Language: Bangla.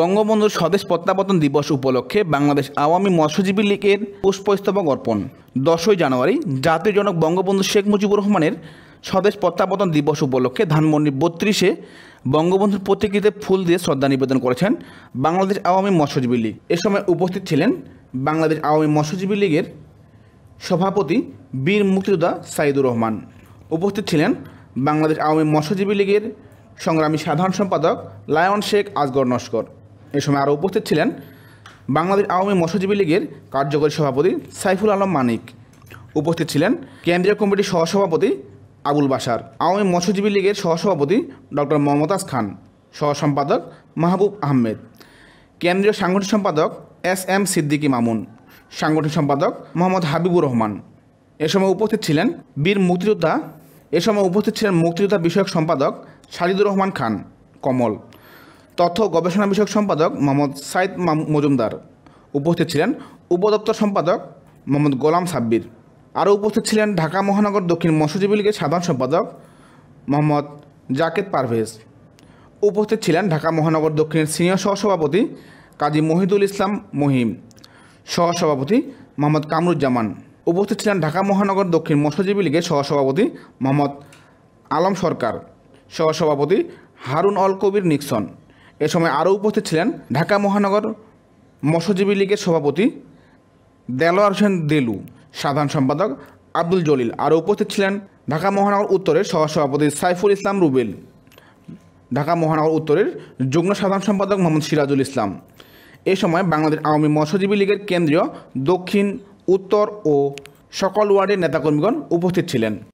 বঙ্গবন্ধু স্বদেশ প্রত্যাবর্তন দিবস উপলক্ষে বাংলাদেশ আওয়ামী মৎস্যজীবী লীগের পুষ্পস্তবক অর্পণ দশই জানুয়ারি জাতীয় জনক বঙ্গবন্ধু শেখ মুজিবুর রহমানের স্বদেশ প্রত্যাবর্তন দিবস উপলক্ষে ধানমন্ডি বত্রিশে বঙ্গবন্ধুর প্রতিকৃতিতে ফুল দিয়ে শ্রদ্ধা নিবেদন করেছেন বাংলাদেশ আওয়ামী মৎস্যজীবী লীগ এ সময় উপস্থিত ছিলেন বাংলাদেশ আওয়ামী মৎস্যজীবী লীগের সভাপতি বীর মুক্তিযোদ্ধা সাইদুর রহমান উপস্থিত ছিলেন বাংলাদেশ আওয়ামী মৎস্যজীবী লীগের সংগ্রামী সাধারণ সম্পাদক লায়ন শেখ আজগর নস্কর এ সময় আরও উপস্থিত ছিলেন বাংলাদেশ আওয়ামী মৎস্যজীবী লীগের কার্যকরী সভাপতি সাইফুল আলম মানিক উপস্থিত ছিলেন কেন্দ্রীয় কমিটির সহসভাপতি আবুল বাসার আওয়ামী মৎস্যজীবী লীগের সহসভাপতি ডক্টর মমতাজ খান সহসম্পাদক মাহবুব আহমেদ কেন্দ্রীয় সাংগঠনিক সম্পাদক এস এম সিদ্দিকী মামুন সাংগঠনিক সম্পাদক মোহাম্মদ হাবিবুর রহমান এ সময় উপস্থিত ছিলেন বীর মুক্তিযোদ্ধা এ সময় উপস্থিত ছিলেন মুক্তিযোদ্ধা বিষয়ক সম্পাদক সাজিদুর রহমান খান কমল তথ্য গবেষণা বিষয়ক সম্পাদক মোহাম্মদ সাইদ মজুমদার উপস্থিত ছিলেন উপদপ্তর সম্পাদক মোহাম্মদ গোলাম সাব্বির আরও উপস্থিত ছিলেন ঢাকা মহানগর দক্ষিণ মৎস্যজীবী লীগের সাধারণ সম্পাদক মোহাম্মদ জাকেদ পারভেজ উপস্থিত ছিলেন ঢাকা মহানগর দক্ষিণের সিনিয়র সহসভাপতি কাজী মহিদুল ইসলাম মহিম সহসভাপতি মোহাম্মদ কামরুজ্জামান উপস্থিত ছিলেন ঢাকা মহানগর দক্ষিণ মৎস্যজীবী লীগের সহসভাপতি মোহাম্মদ আলম সরকার সহসভাপতি হারুন অল কবির নিক্সন এ সময় আরও উপস্থিত ছিলেন ঢাকা মহানগর মৎস্যজীবী লীগের সভাপতি দেলোয়ার হোসেন দেলু সাধারণ সম্পাদক আব্দুল জলিল আরও উপস্থিত ছিলেন ঢাকা মহানগর উত্তরের সহসভাপতি সাইফুল ইসলাম রুবেল ঢাকা মহানগর উত্তরের যুগ্ম সাধারণ সম্পাদক মোহাম্মদ সিরাজুল ইসলাম এ সময় বাংলাদেশ আওয়ামী মৎস্যজীবী লীগের কেন্দ্রীয় দক্ষিণ উত্তর ও সকল ওয়ার্ডের নেতাকর্মীগণ উপস্থিত ছিলেন